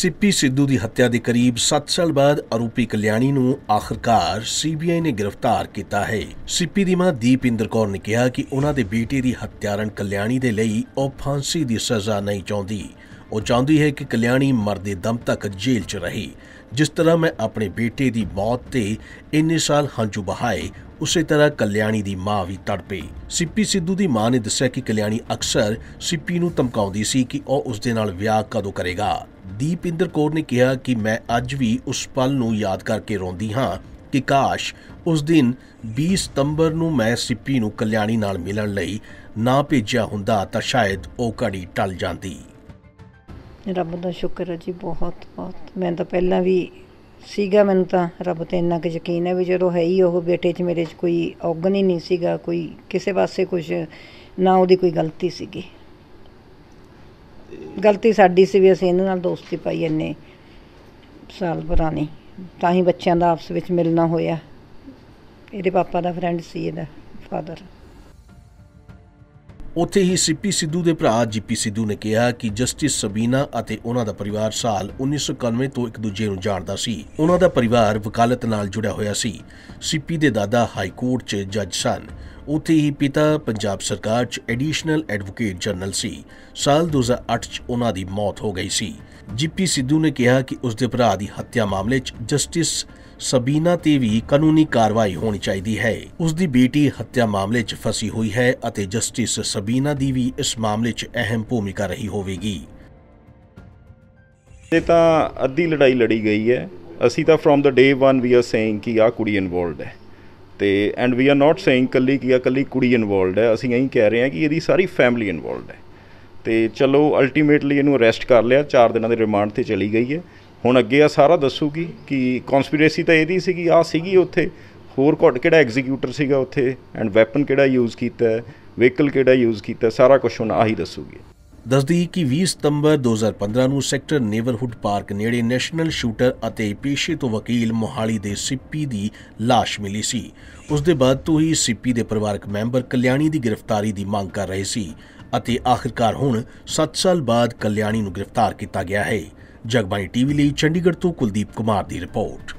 CP Sidhu ਦੀ ਹੱਤਿਆ ਦੇ ਕਰੀਬ 7 ਸਾਲ ਬਾਅਦ ਆਰੋਪੀ ਕਲਿਆਣੀ ਨੂੰ ਆਖਰਕਾਰ ਸੀਬੀਆਈ ਨੇ ਗ੍ਰਿਫਤਾਰ ਕੀਤਾ ਹੈ ਸੀਪੀ ਦੀ ਮਾਂ ਦੀਪਿੰਦਰ ਕੌਰ ਨੇ ਕਿਹਾ ਕਿ ਉਹਨਾਂ ਦੇ ਬੇਟੇ ਦੀ ਹੱਤਿਆਰਨ ਕਲਿਆਣੀ ਦੇ ਲਈ ਉਹ ਫਾਂਸੀ ਦੀ ਸਜ਼ਾ ਨਹੀਂ ਚਾਹੁੰਦੀ ਉਹ ਚਾਹੁੰਦੀ ਹੈ ਕਿ ਕਲਿਆਣੀ ਮਰਦੇ ਦਮ ਤੱਕ ਜੇਲ੍ਹ 'ਚ ਰਹੇ ਜਿਸ ਤਰ੍ਹਾਂ ਮੈਂ ਆਪਣੇ ਬੇਟੇ ਦੀ ਮੌਤ ਤੇ ਇੰਨੇ ਸਾਲ ਹੰਝੂ ਬਹਾਏ ਉਸੇ ਤਰ੍ਹਾਂ ਕਲਿਆਣੀ ਦੀ ਮਾਂ ਵੀ ਤੜਪੇ ਸਿੱਪੀ ਸਿੱਧੂ ਦੀ ਮਾਂ ਨੇ ਦੱਸਿਆ ਕਿ ਕਲਿਆਣੀ ਅਕਸਰ ਸਿੱਪੀ ਨੂੰ ਧਮਕਾਉਂਦੀ ਸੀ ਕਿ ਉਹ ਉਸ ਦੇ ਨਾਲ ਵਿਆਹ ਕਦੋਂ ਕਰੇਗਾ ਦੀਪਿੰਦਰ ਕੌਰ ਨੇ ਕਿਹਾ ਕਿ ਮੈਂ ਅੱਜ ਵੀ ਉਸ ਪਲ ਨੂੰ ਯਾਦ ਕਰਕੇ ਰੋਂਦੀ ਹਾਂ ਕਿ ਕਾਸ਼ ਉਸ ਦਿਨ 20 ਸਤੰਬਰ ਨੂੰ ਮੈਂ ਸਿੱਪੀ ਨੂੰ ਕਲਿਆਣੀ ਨਾਲ ਮਿਲਣ ਲਈ ਨਾ ਭੇਜਿਆ ਹੁੰਦਾ ਤਾਂ ਸ਼ਾਇਦ ਉਹ ਘੜੀ ਟਲ ਜਾਂਦੀ ਰੱਬ ਦਾ ਸ਼ੁਕਰ ਹੈ ਜੀ ਬਹੁਤ ਬਹੁਤ ਮੈਂ ਤਾਂ ਪਹਿਲਾਂ ਵੀ ਸੀਗਾ ਮੈਨੂੰ ਤਾਂ ਰੱਬ ਤੇ ਇੰਨਾ ਕੁ ਯਕੀਨ ਹੈ ਵੀ ਜਦੋਂ ਹੈ ਹੀ ਉਹ ਬੇਟੇ 'ਚ ਮੇਰੇ 'ਚ ਕੋਈ ਔਗਣ ਹੀ ਨਹੀਂ ਸੀਗਾ ਕੋਈ ਕਿਸੇ ਪਾਸੇ ਕੁਝ ਨਾ ਉਹਦੀ ਕੋਈ ਗਲਤੀ ਸੀਗੀ ਗਲਤੀ ਸਾਡੀ ਸੀ ਵੀ ਅਸੀਂ ਇਹਨਾਂ ਨਾਲ ਦੋਸਤੀ ਪਾਈ ਇੰਨੇ ਸਾਲ ਪੁਰਾਣੀ ਤਾਂ ਹੀ ਬੱਚਿਆਂ ਦਾ ਆਪਸ ਵਿੱਚ ਮਿਲਣਾ ਹੋਇਆ ਇਹਦੇ ਪਾਪਾ ਦਾ ਫਰੈਂਡ ਸੀ ਇਹਦਾ ਫਾਦਰ ਉੱਥੇ ਹੀ ਸੀਪੀ ਸਿੱਧੂ ਦੇ ਭਰਾ ਜੀਪੀ ਸਿੱਧੂ ਨੇ ਕਿਹਾ ਕਿ ਜਸਟਿਸ ਸਬੀਨਾ ਅਤੇ ਉਹਨਾਂ ਦਾ ਪਰਿਵਾਰ ਸਾਲ 1991 ਤੋਂ ਇੱਕ ਦੂਜੇ ਨੂੰ ਜਾਣਦਾ ਸੀ ਉਹਨਾਂ ਦਾ ਪਰਿਵਾਰ ਵਕਾਲਤ ਨਾਲ ਜੁੜਿਆ ਹੋਇਆ ਸੀ ਸੀਪੀ ਦੇ ਦਾਦਾ ਹਾਈ ਕੋਰਟ 'ਚ ਜੱਜ ਸਨ ਉੱਥੇ ਹੀ ਪਿਤਾ ਪੰਜਾਬ ਸਰਕਾਰ 'ਚ ਐਡੀਸ਼ਨਲ ਐਡਵੋਕੇਟ ਜਨਰਲ ਸੀ ਸਾਲ 2008 'ਚ ਉਹਨਾਂ ਦੀ ਮੌਤ ਹੋ ਗਈ ਸੀ ਜੀਪੀ ਸਿੱਧੂ ਨੇ ਕਿਹਾ ਕਿ ਉਸ ਦੇ ਭਰਾ ਦੀ ਹੱਤਿਆ ਮਾਮਲੇ 'ਚ ਜਸਟਿਸ ਸਬੀਨਾ ਤੇ ਵੀ ਕਾਨੂੰਨੀ ਕਾਰਵਾਈ ਹੋਣੀ ਚਾਹੀਦੀ ਹੈ ਉਸ ਦੀ ਬੇਟੀ ਹੱਤਿਆ ਮਾਮਲੇ 'ਚ ਫਸੀ ਹੋਈ ਹੈ ਅਤੇ ਜਸਟਿਸ ਸਬੀਨਾ ਦੀ ਵੀ ਇਸ ਮਾਮਲੇ 'ਚ ਅਹਿਮ ਭੂਮਿਕਾ ਰਹੀ ਹੋਵੇਗੀ ਇਹ ਤਾਂ ਅੱਧੀ ਲੜਾਈ ਲੜੀ ਗਈ ਹੈ ਅਸੀਂ ਤਾਂ from the day 1 we are saying ਕਿ ਆ ਕੁੜੀ ਇਨਵੋਲਡ ਹੈ ਤੇ and we are not saying ਕੱਲੀ ਕਿ ਆ ਕੱਲੀ ਕੁੜੀ ਇਨਵੋਲਡ ਹੈ ਅਸੀਂ ਇਹੀ ਕਹਿ ਰਹੇ ਹਾਂ ਕਿ ਇਹਦੀ ਸਾਰੀ ਫੈਮਿਲੀ ਇਨਵੋਲਡ ਹੈ ਤੇ ਚਲੋ ਅਲਟੀਮੇਟਲੀ ਇਹਨੂੰ ਅਰੈਸਟ ਕਰ ਲਿਆ 4 ਦਿਨਾਂ ਦੇ ਰਿਮਾਂਡ ਤੇ ਚਲੀ ਗਈ ਹੈ ਹੁਣ ਅੱਗੇ ਆ ਸਾਰਾ ਦੱਸੂਗੀ ਕਿ ਕਨਸਪੀਰੇਸੀ ਤਾਂ ਇਹਦੀ ਸੀਗੀ ਆ ਸੀਗੀ ਉੱਥੇ ਹੋਰ ਘਟ ਕਿਹੜਾ ਐਗਜ਼ੀਕਿਊਟਰ ਸੀਗਾ ਉੱਥੇ ਐਂਡ ਵੈਪਨ ਕਿਹੜਾ ਯੂਜ਼ ਕੀਤਾ ਵਹੀਕਲ ਕਿਹੜਾ ਯੂਜ਼ ਕੀਤਾ ਸਾਰਾ ਕੁਝ ਹੁਣ ਆਹੀ ਦੱਸੂਗੀ ਦੱਸਦੀ ਕਿ 20 ਸਤੰਬਰ 2015 ਨੂੰ ਸੈਕਟਰ ਨੇਵਰਹੁੱਡ ਪਾਰਕ ਨੇੜੇ ਨੈਸ਼ਨਲ ਸ਼ੂਟਰ ਅਤੇ ਪੇਸ਼ੇ ਤੋਂ ਵਕੀਲ ਮੋਹਾਲੀ ਦੇ ਸਿੱਪੀ ਦੀ লাশ ਮਿਲੀ ਸੀ ਉਸ ਦੇ ਬਾਅਦ ਤੋਂ ਹੀ ਸਿੱਪੀ ਦੇ ਪਰਿਵਾਰਕ ਮੈਂਬਰ ਕਲਿਆਣੀ ਦੀ ਗ੍ਰਿਫਤਾਰੀ ਦੀ ਮੰਗ ਕਰ ਰਹੇ ਸੀ ਅਤੇ ਆਖਿਰਕਾਰ ਹੁਣ 7 ਸਾਲ ਬਾਅਦ ਕਲਿਆਣੀ ਨੂੰ ਗ੍ਰਿਫਤਾਰ ਕੀਤਾ ਗਿਆ ਹੈ ਜਗਬਾਣੀ ਟੀਵੀ ਲਈ ਚੰਡੀਗੜ੍ਹ ਤੋਂ ਕੁਲਦੀਪ ਕੁਮਾਰ ਦੀ ਰਿਪੋਰਟ